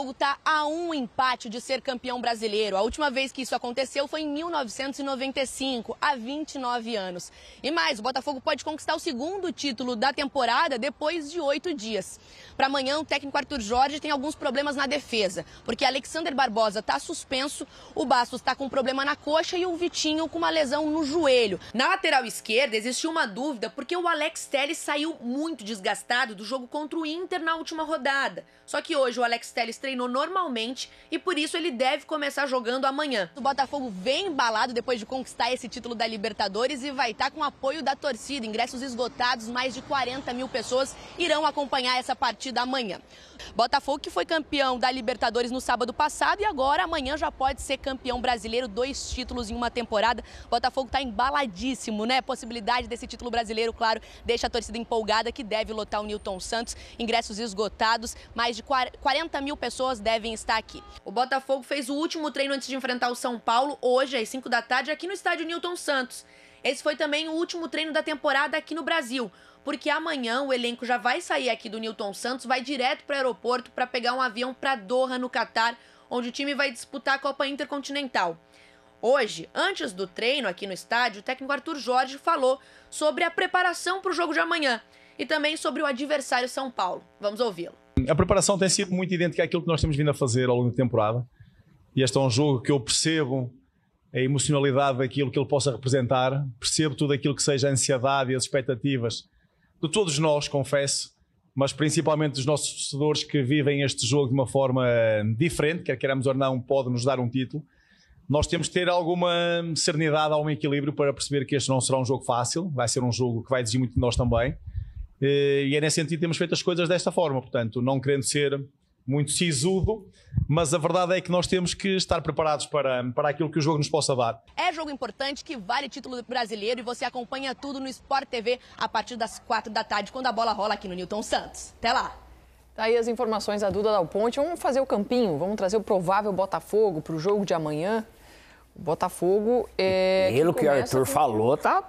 Botafogo está a um empate de ser campeão brasileiro. A última vez que isso aconteceu foi em 1995, há 29 anos. E mais, o Botafogo pode conquistar o segundo título da temporada depois de oito dias. Para amanhã, o técnico Arthur Jorge tem alguns problemas na defesa, porque Alexander Barbosa está suspenso, o Bastos está com um problema na coxa e o Vitinho com uma lesão no joelho. Na lateral esquerda, existiu uma dúvida porque o Alex Telles saiu muito desgastado do jogo contra o Inter na última rodada. Só que hoje o Alex Telles treinou normalmente e por isso ele deve começar jogando amanhã. O Botafogo vem embalado depois de conquistar esse título da Libertadores e vai estar tá com apoio da torcida. Ingressos esgotados, mais de 40 mil pessoas irão acompanhar essa partida amanhã. Botafogo que foi campeão da Libertadores no sábado passado e agora amanhã já pode ser campeão brasileiro, dois títulos em uma temporada. Botafogo está embaladíssimo, né? Possibilidade desse título brasileiro, claro, deixa a torcida empolgada que deve lotar o Newton Santos. Ingressos esgotados, mais de 40 mil pessoas pessoas devem estar aqui. O Botafogo fez o último treino antes de enfrentar o São Paulo, hoje, às 5 da tarde, aqui no estádio Newton Santos. Esse foi também o último treino da temporada aqui no Brasil, porque amanhã o elenco já vai sair aqui do Newton Santos, vai direto para o aeroporto para pegar um avião para Doha, no Catar, onde o time vai disputar a Copa Intercontinental. Hoje, antes do treino aqui no estádio, o técnico Arthur Jorge falou sobre a preparação para o jogo de amanhã e também sobre o adversário São Paulo. Vamos ouvi-lo. A preparação tem sido muito idêntica àquilo que nós temos vindo a fazer ao longo da temporada. E este é um jogo que eu percebo a emocionalidade daquilo que ele possa representar, percebo tudo aquilo que seja a ansiedade e as expectativas de todos nós, confesso, mas principalmente dos nossos torcedores que vivem este jogo de uma forma eh, diferente, quer queiramos ou não, pode nos dar um título. Nós temos que ter alguma serenidade, algum equilíbrio para perceber que este não será um jogo fácil, vai ser um jogo que vai exigir muito de nós também eh, e é nesse sentido que temos feito as coisas desta forma, portanto, não querendo ser muito sisudo, mas a verdade é que nós temos que estar preparados para, para aquilo que o jogo nos possa dar. É jogo importante que vale título brasileiro e você acompanha tudo no Sport TV a partir das quatro da tarde, quando a bola rola aqui no Newton Santos. Até lá! Tá aí as informações da Duda Dal Ponte. Vamos fazer o campinho, vamos trazer o provável Botafogo para o jogo de amanhã. O Botafogo é. Pelo que, que o Arthur com... falou, tá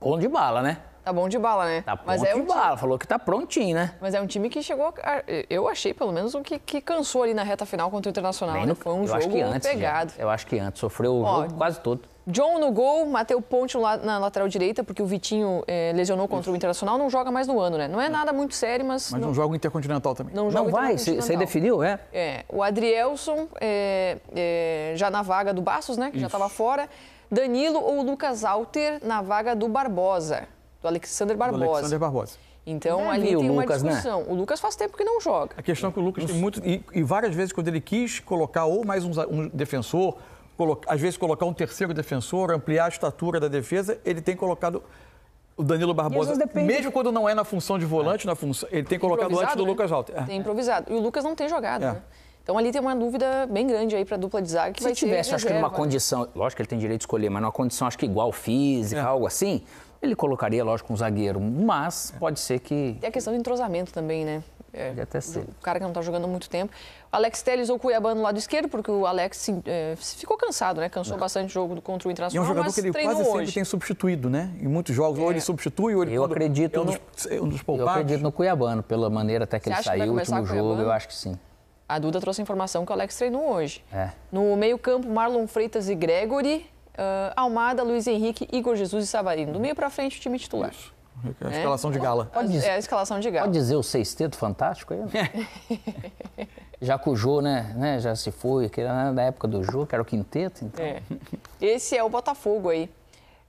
bom de bala, né? Tá bom de bala, né? Tá bom Mas é de é um bala, time... falou que tá prontinho, né? Mas é um time que chegou, a... eu achei pelo menos, o que, que cansou ali na reta final contra o Internacional, né? Foi um eu jogo acho que antes, pegado. Já. Eu acho que antes, sofreu o Ó, jogo quase todo. John no gol, Mateu Ponte na lateral direita, porque o Vitinho eh, lesionou contra Isso. o Internacional, não joga mais no ano, né? Não é nada muito sério, mas. Mas não, não joga o Intercontinental também. Não, não vai, você definiu, é? É. O Adrielson, eh, eh, já na vaga do Bastos, né? Que Isso. já estava fora. Danilo ou Lucas Alter na vaga do Barbosa do Alexander Barbosa. Do Alexander Barbosa. Então é, ali tem Lucas, uma né? discussão. Né? O Lucas faz tempo que não joga. A questão é que o Lucas tem muito. E, e várias vezes, quando ele quis colocar ou mais um, um defensor, coloca, às vezes colocar um terceiro defensor, ampliar a estatura da defesa, ele tem colocado o Danilo Barbosa, depende... mesmo quando não é na função de volante, é. na função, ele tem colocado antes do né? Lucas Alter. É. Tem improvisado. E o Lucas não tem jogado, é. né? Então ali tem uma dúvida bem grande aí para a dupla de zaga que Se vai tivesse, acho que numa né? condição, lógico que ele tem direito de escolher, mas numa condição acho que igual física, é. algo assim, ele colocaria, lógico, um zagueiro, mas é. pode ser que. E a questão do entrosamento também, né? É, pode até ser. O cara que não está jogando há muito tempo. Alex Telles ou Cuiabá no lado esquerdo, porque o Alex é, ficou cansado, né? Cansou não. bastante o jogo contra o Internacional. E é um jogador que ele quase hoje. sempre tem substituído, né? Em muitos jogos, é. ou ele é. substitui, ou ele. Eu quando, acredito. É um dos, um dos eu acredito no Cuiabano, pela maneira até que Você ele saiu, o último jogo, eu acho que sim. A Duda trouxe a informação que o Alex treinou hoje. É. No meio-campo, Marlon Freitas e Gregory uh, Almada, Luiz Henrique, Igor Jesus e Savarino. Do meio para frente, o time titular. Isso. É a é? escalação de gala. Pode, dizer, é a escalação de gala. Pode dizer o sexteto fantástico aí? Né? É. Já com o Jô, né, né, já se foi, que era na né, época do Jô, que era o quinteto, então. É. Esse é o Botafogo aí.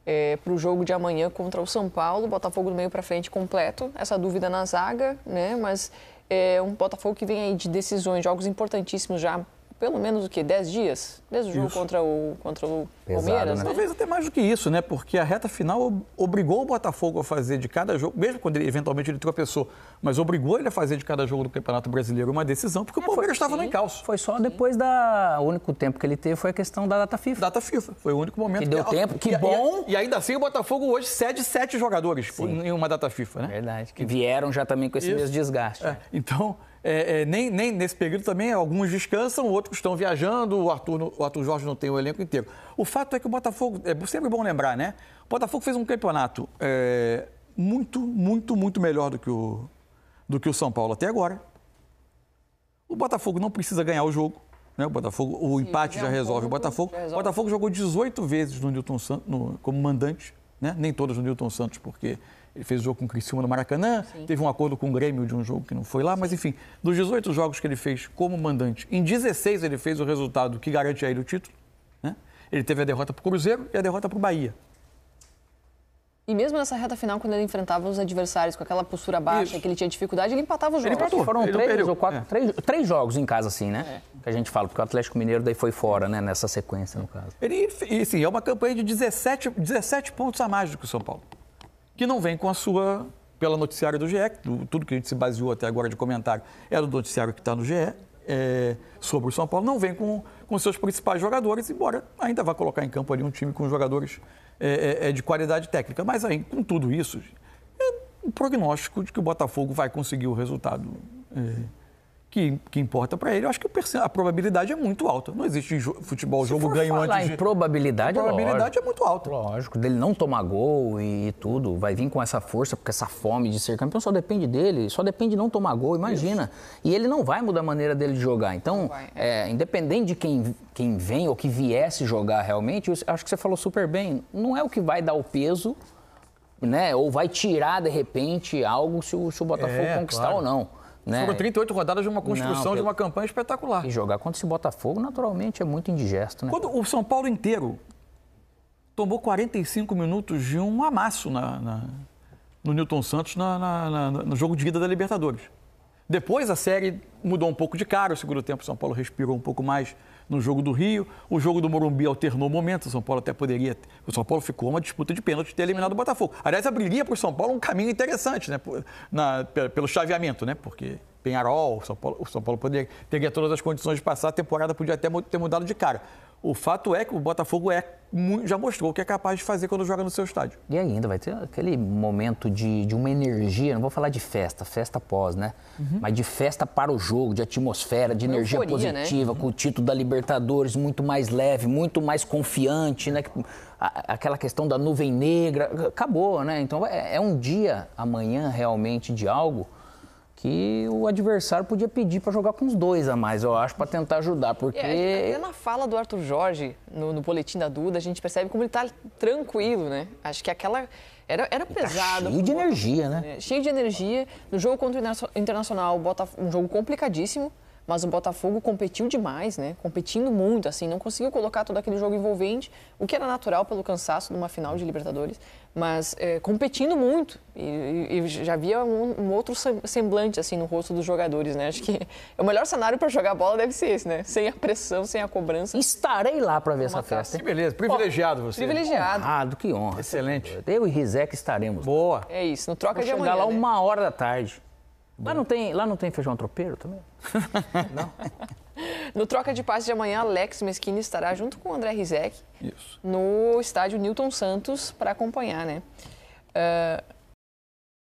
É, para o jogo de amanhã contra o São Paulo, Botafogo do meio para frente completo, essa dúvida na zaga, né? Mas é um Botafogo que vem aí de decisões, jogos importantíssimos já pelo menos o que 10 dias desde o jogo contra o contra o Pesado, Palmeiras. Né? né? Talvez até mais do que isso, né? Porque a reta final obrigou o Botafogo a fazer de cada jogo, mesmo quando ele, eventualmente ele tropeçou, mas obrigou ele a fazer de cada jogo do Campeonato Brasileiro uma decisão, porque é, o Palmeiras foi, estava no encalço. Foi só sim. depois da o único tempo que ele teve foi a questão da data FIFA. Data FIFA, foi o único momento que, deu que, tempo, que bom. E, e, ainda assim o Botafogo hoje cede sete jogadores pô, em uma data FIFA, né? Verdade. Que então, vieram já também com esse isso. mesmo desgaste. É. Então, é, é, nem, nem nesse período também, alguns descansam, outros estão viajando, o Arthur, o Arthur Jorge não tem o elenco inteiro. O fato é que o Botafogo, é sempre bom lembrar, né? O Botafogo fez um campeonato é, muito, muito, muito melhor do que, o, do que o São Paulo até agora. O Botafogo não precisa ganhar o jogo. Né? O, Botafogo, o empate já resolve o Botafogo. Resolve. O Botafogo jogou 18 vezes no Newton Santos no, como mandante, né? nem todas no Newton Santos, porque ele fez jogo com o Criciúma no Maracanã, Sim. teve um acordo com o Grêmio de um jogo que não foi lá, mas enfim, dos 18 jogos que ele fez como mandante, em 16 ele fez o resultado que garante a ele o título. Né? Ele teve a derrota para o Cruzeiro e a derrota para o Bahia. E mesmo nessa reta final, quando ele enfrentava os adversários com aquela postura baixa, Isso. que ele tinha dificuldade, ele empatava os jogos. Ele empatou. Foram ele três ou quatro, é. três, três, jogos em casa, assim, né? É. Que a gente fala, porque o Atlético Mineiro daí foi fora, né? Nessa sequência, no caso. Ele, e, sim, é uma campanha de 17, 17 pontos a mais do que o São Paulo que não vem com a sua, pela noticiário do GE, tudo que a gente se baseou até agora de comentário é do noticiário que está no GE, é, sobre o São Paulo, não vem com, com seus principais jogadores, embora ainda vá colocar em campo ali um time com jogadores é, é, é de qualidade técnica. Mas aí, com tudo isso, é um prognóstico de que o Botafogo vai conseguir o resultado. É, que, que importa para ele, eu acho que a probabilidade é muito alta. Não existe futebol, Se jogo ganho antes. Em de... probabilidade, a probabilidade é lógico, é muito alta. Lógico, dele não tomar gol e tudo, vai vir com essa força, porque essa fome de ser campeão só depende dele, só depende de não tomar gol, imagina. Isso. E ele não vai mudar a maneira dele de jogar. Então, é. independente de quem, quem vem ou que viesse jogar realmente, acho que você falou super bem. Não é o que vai dar o peso né? Ou vai tirar de repente algo se o, se o Botafogo é, conquistar claro. ou não. Né? Foram 38 rodadas de uma construção, Não, de uma campanha espetacular. E jogar contra esse Botafogo, naturalmente, é muito indigesto, né? Quando o São Paulo inteiro tomou 45 minutos de um amasso na, na no Newton Santos na, na, no jogo de ida da Libertadores. Depois a série mudou um pouco de cara, o segundo tempo o São Paulo respirou um pouco mais no jogo do Rio. O jogo do Morumbi alternou momento. O São Paulo até poderia. O São Paulo ficou uma disputa de pênalti ter eliminado o Botafogo. Aliás, abriria para o São Paulo um caminho interessante, né? Na, pelo chaveamento, né? Porque Penharol, o São Paulo, o São Paulo poderia, teria todas as condições de passar, a temporada podia até ter mudado de cara. O fato é que o Botafogo é já mostrou o que é capaz de fazer quando joga no seu estádio. E ainda vai ter aquele momento de, de uma energia, não vou falar de festa, festa pós, né? Uhum. Mas de festa para o jogo, de atmosfera, de uma energia euforia, né? positiva, né? com o título da Libertadores muito mais leve, muito mais confiante, né? Aquela questão da nuvem negra, acabou, né? Então é, é um dia amanhã realmente de algo que o adversário podia pedir para jogar com os dois a mais, eu acho, para tentar ajudar, é, porque... É, até na fala do Arthur Jorge, no, no boletim da Duda, a gente percebe como ele está tranquilo, né? Acho que aquela... Era, era tá pesado. Tá cheio de energia, né? É, cheio de energia. No jogo contra o Internacional, um jogo complicadíssimo mas o Botafogo competiu demais, né? Competindo muito, assim, não conseguiu colocar todo aquele jogo envolvente, o que era natural pelo cansaço de uma final de Libertadores, mas é, competindo muito. E, e já havia um, um, outro semblante, assim, no rosto dos jogadores, né? Acho que o melhor cenário para jogar bola deve ser esse, né? Sem a pressão, sem a cobrança. Estarei lá para ver essa festa. Que beleza, privilegiado você. Privilegiado. Honrado, que honra. Excelente. Eu e Rizek estaremos. Boa. É isso, no Troca Vou de chegar Vou chegar lá né? uma hora da tarde. Lá não, tem, lá não tem feijão tropeiro também? não? No Troca de Passe de amanhã, Alex Mesquini estará junto com o André Rizek Isso. no estádio Newton Santos para acompanhar, né? Uh,